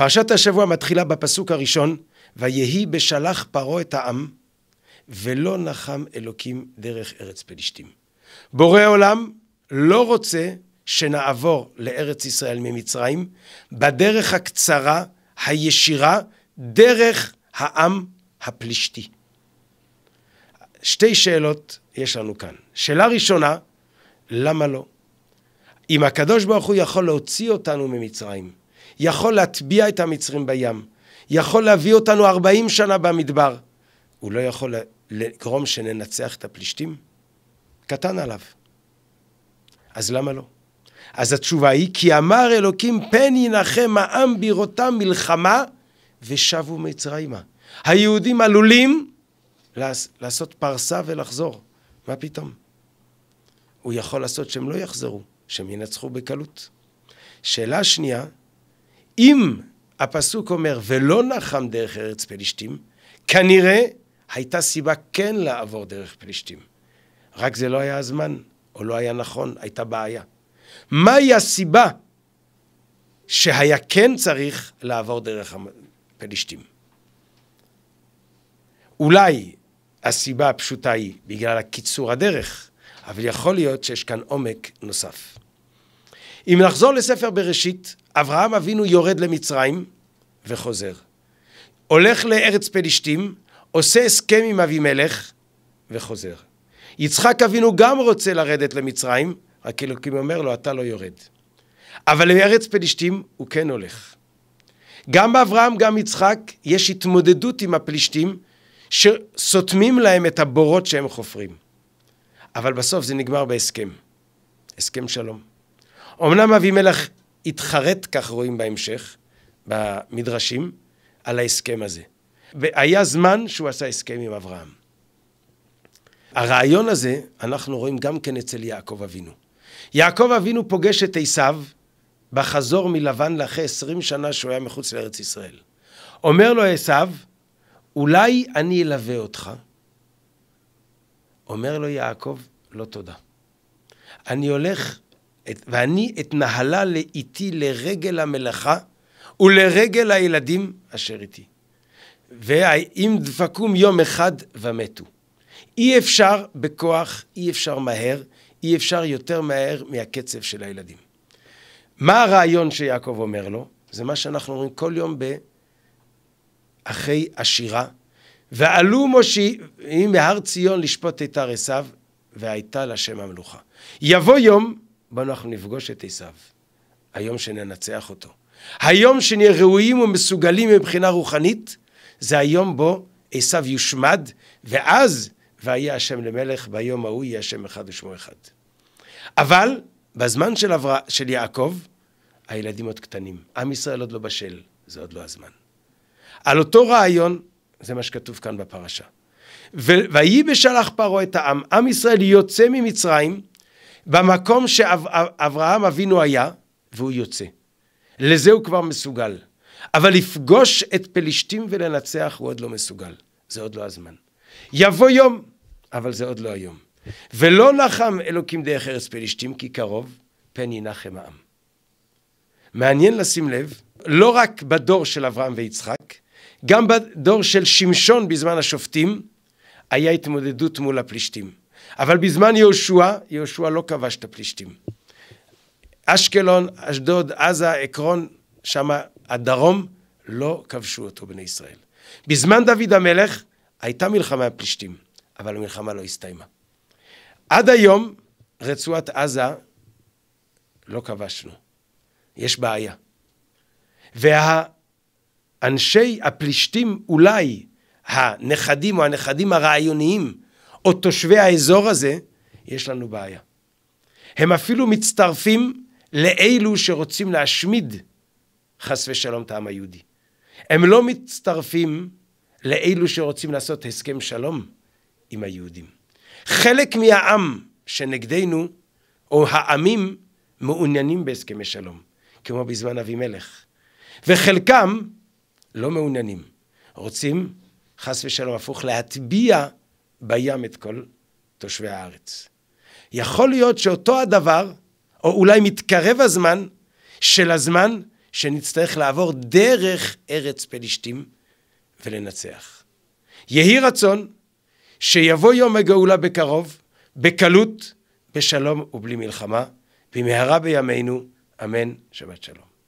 פרשת השבוע מתחילה בפסוק הראשון, ויהי בשלח פרעה את העם, ולא נחם אלוקים דרך ארץ פלישתים. בורא עולם לא רוצה שנעבור לארץ ישראל ממצרים בדרך הקצרה, הישירה, דרך העם הפלישתי. שתי שאלות יש לנו כאן. שאלה ראשונה, למה לא? אם הקדוש ברוך הוא יכול להוציא אותנו ממצרים, יכול להטביע את המצרים בים, יכול להביא אותנו 40 שנה במדבר. הוא לא יכול לגרום שננצח את הפלישתים? קטן עליו. אז למה לא? אז התשובה היא, כי אמר אלוקים, פן ינחם העם בראותם מלחמה, ושבו מצרימה. היהודים עלולים לעשות פרסה ולחזור. מה פתאום? הוא יכול לעשות שהם לא יחזרו, שהם ינצחו בקלות. שאלה שנייה, אם הפסוק אומר, ולא נחם דרך ארץ פלישתים, כנראה הייתה סיבה כן לעבור דרך פלישתים. רק זה לא היה הזמן, או לא היה נכון, הייתה בעיה. מהי הסיבה שהיה כן צריך לעבור דרך הפלישתים? אולי הסיבה הפשוטה היא בגלל קיצור הדרך, אבל יכול להיות שיש כאן עומק נוסף. אם נחזור לספר בראשית, אברהם אבינו יורד למצרים וחוזר. הולך לארץ פלישתים, עושה הסכם עם אבימלך וחוזר. יצחק אבינו גם רוצה לרדת למצרים, רק אלוקים אומר לו, אתה לא יורד. אבל לארץ פלישתים הוא כן הולך. גם אברהם, גם יצחק, יש התמודדות עם הפלישתים שסותמים להם את הבורות שהם חופרים. אבל בסוף זה נגמר בהסכם. הסכם שלום. אמנם אבימלך התחרט, כך רואים בהמשך, במדרשים, על ההסכם הזה. והיה זמן שהוא עשה הסכם עם אברהם. הרעיון הזה אנחנו רואים גם כן אצל יעקב אבינו. יעקב אבינו פוגש את עשיו בחזור מלבן לאחרי עשרים שנה שהוא היה מחוץ לארץ ישראל. אומר לו עשיו, אולי אני אלווה אותך. אומר לו יעקב, לא תודה. אני הולך את, ואני אתנהלה לאיתי לרגל המלאכה ולרגל הילדים אשר איתי. ואם דפקום יום אחד ומתו. אי אפשר בכוח, אי אפשר מהר, אי אפשר יותר מהר מהקצב של הילדים. מה הרעיון שיעקב אומר לו? זה מה שאנחנו אומרים כל יום אחרי השירה. ועלו מושיעים מהר ציון לשפוט את הר עשיו, והייתה לשם המלוכה. יבוא יום בו אנחנו נפגוש את עשיו, היום שננצח אותו. היום שנהיה ראויים ומסוגלים מבחינה רוחנית, זה היום בו עשיו יושמד, ואז והיה השם למלך, ביום ההוא יהיה השם אחד ושמו אחד. אבל בזמן של, אברה, של יעקב, הילדים עוד קטנים. עם ישראל עוד לא בשל, זה עוד לא הזמן. על אותו רעיון, זה מה שכתוב כאן בפרשה. ויהי בשלח פרעה את העם, עם ישראל יוצא ממצרים, במקום שאברהם שאב, אבינו היה, והוא יוצא. לזה הוא כבר מסוגל. אבל לפגוש את פלישתים ולנצח הוא עוד לא מסוגל. זה עוד לא הזמן. יבוא יום, אבל זה עוד לא היום. ולא נחם אלוקים דרך ארץ פלישתים, כי קרוב פן ינחם העם. מעניין לשים לב, לא רק בדור של אברהם ויצחק, גם בדור של שמשון בזמן השופטים, היה התמודדות מול הפלישתים. אבל בזמן יהושע, יהושע לא כבש את הפלישתים. אשקלון, אשדוד, עזה, עקרון, שם הדרום, לא כבשו אותו בני ישראל. בזמן דוד המלך הייתה מלחמה עם פלישתים, אבל המלחמה לא הסתיימה. עד היום רצועת עזה לא כבשנו. יש בעיה. ואנשי הפלישתים, אולי הנכדים או הנכדים הרעיוניים או תושבי האזור הזה, יש לנו בעיה. הם אפילו מצטרפים לאלו שרוצים להשמיד, חס ושלום, את העם היהודי. הם לא מצטרפים לאלו שרוצים לעשות הסכם שלום עם היהודים. חלק מהעם שנגדנו, או העמים, מעוניינים בהסכמי שלום, כמו בזמן אבימלך. וחלקם לא מעוניינים. רוצים, חס ושלום, הפוך, להטביע בים את כל תושבי הארץ. יכול להיות שאותו הדבר, או אולי מתקרב הזמן, של הזמן שנצטרך לעבור דרך ארץ פלישתים ולנצח. יהי רצון שיבוא יום הגאולה בקרוב, בקלות, בשלום ובלי מלחמה, במהרה בימינו, אמן, שבת שלום.